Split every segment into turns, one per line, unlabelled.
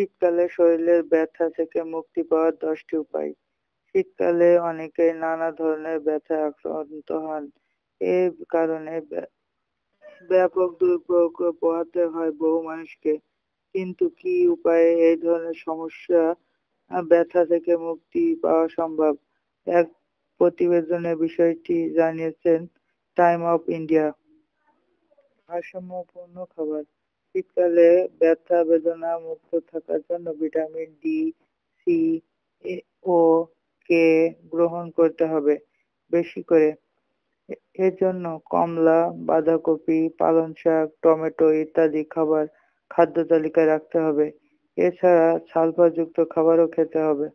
শীতকালে শরীরের ব্যথা থেকে মুক্তি পাওয়ার দশটি উপায় শীতকালে অনেকে নানা ধরনের ব্যথায় আক্রান্ত হন এ কারণে ব্যাপক দুর্ভোগ পোহাতে হয় বহু মানুষকে কিন্তু কি উপায়ে এই ধরনের সমস্যা ব্যথা থেকে মুক্তি পাওয়া সম্ভব এক প্রতিবেদনে বিষয়টি জানিয়েছেন টাইম অফ ইন্ডিয়া ভারসাম্যপূর্ণ খাবার শীতকালে ব্যথা বেদনা মুক্ত থাকার জন্য ভিটামিন ডি সি ও কে গ্রহণ করতে হবে বেশি করে এর জন্য কমলা বাঁধাকপি পালং শাক টমেটো ইত্যাদি খাবার খাদ্য তালিকায় রাখতে হবে এছাড়া যুক্ত খাবারও খেতে হবে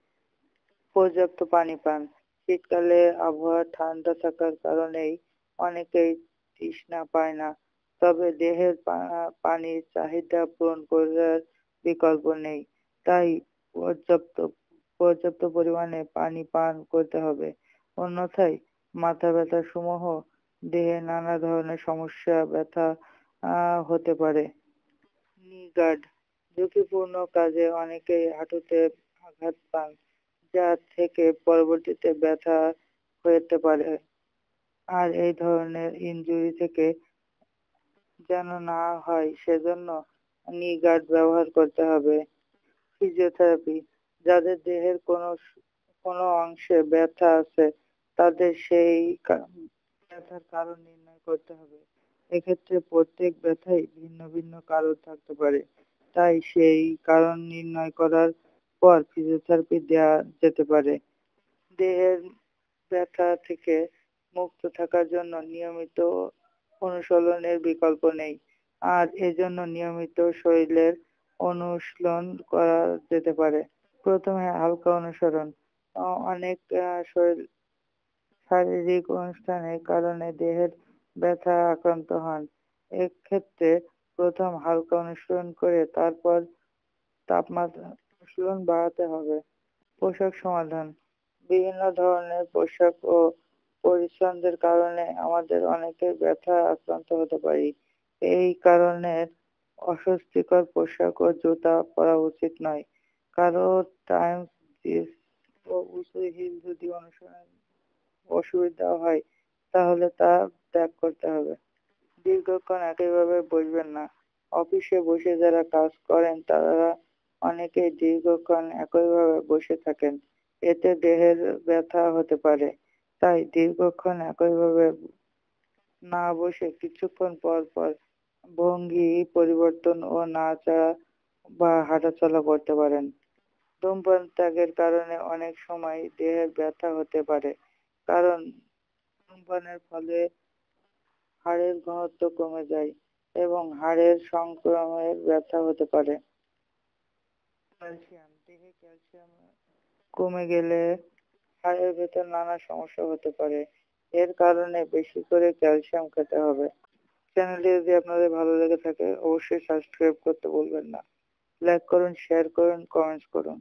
পর্যাপ্ত পানি পান শীতকালে আবহাওয়া ঠান্ডা থাকার কারণেই অনেকেই তৃষ্ণা পায় না তবে দেহের পানির চাহিদা পূরণ করার বিকল্প নেই তাই পর্যাপ্ত পর্যাপ্ত পরিমাণে পানি পান করতে হবে অন্যথায় মাথা ব্যথা সমূহ দেহে নানা ধরনের সমস্যা ব্যথা হতে পারে নিগার্ড ঝুঁকিপূর্ণ কাজে অনেকেই হাঁটুতে আঘাত পান যা থেকে পরবর্তীতে ব্যথা হতে পারে আর এই ধরনের ইঞ্জুরি থেকে যেন না হয় সেজন্য নি গার্ড ব্যবহার করতে হবে ফিজিওথেরাপি যাদের দেহের কোনো কোনো অংশে ব্যথা আছে তাদের সেই ব্যথার কারণ নির্ণয় করতে হবে এক্ষেত্রে প্রত্যেক ব্যথাই ভিন্ন ভিন্ন কারণ থাকতে পারে তাই সেই কারণ নির্ণয় করার পর ফিজিওথেরাপি দেওয়া যেতে পারে দেহের ব্যথা থেকে মুক্ত থাকার জন্য নিয়মিত অনুশীলনের বিকল্প নেই আর এজন্য নিয়মিত শরীরের অনুশীলন করা যেতে পারে প্রথমে হালকা অনুসরণ অনেক শরীর শারীরিক অনুষ্ঠানের কারণে দেহের ব্যথা আক্রান্ত হন এক্ষেত্রে প্রথম হালকা অনুশীলন করে তারপর তাপমাত্রা অনুশীলন বাড়াতে হবে পোশাক সমাধান বিভিন্ন ধরনের পোশাক ও পরিশ্রমের কারণে আমাদের অনেকের ব্যথা আক্রান্ত হতে পারি এই কারণে অস্বস্তিকর পোশাক ও জুতা পরা উচিত নয় কারো যদি অনুসরণ অসুবিধা হয় তাহলে তা ত্যাগ করতে হবে দীর্ঘক্ষণ একইভাবে বসবেন না অফিসে বসে যারা কাজ করেন তারা অনেকেই দীর্ঘক্ষণ একইভাবে বসে থাকেন এতে দেহের ব্যথা হতে পারে তাই দীর্ঘক্ষণ একইভাবে না বসে কিছুক্ষণ পর পর ভঙ্গি পরিবর্তন ও নাড়াচাড়া বা হাঁটাচলা করতে পারেন ধূমপান ত্যাগের কারণে অনেক সময় দেহের ব্যথা হতে পারে কারণ ধূমপানের ফলে হাড়ের ঘনত্ব কমে যায় এবং হাড়ের সংক্রমণের ব্যথা হতে পারে ক্যালসিয়াম দেহে ক্যালসিয়াম কমে গেলে হাড়ের ভেতর নানা সমস্যা হতে পারে এর কারণে বেশি করে ক্যালসিয়াম খেতে হবে চ্যানেলটি যদি আপনাদের ভালো লেগে থাকে অবশ্যই সাবস্ক্রাইব করতে বলবেন না লাইক করুন শেয়ার করুন কমেন্টস করুন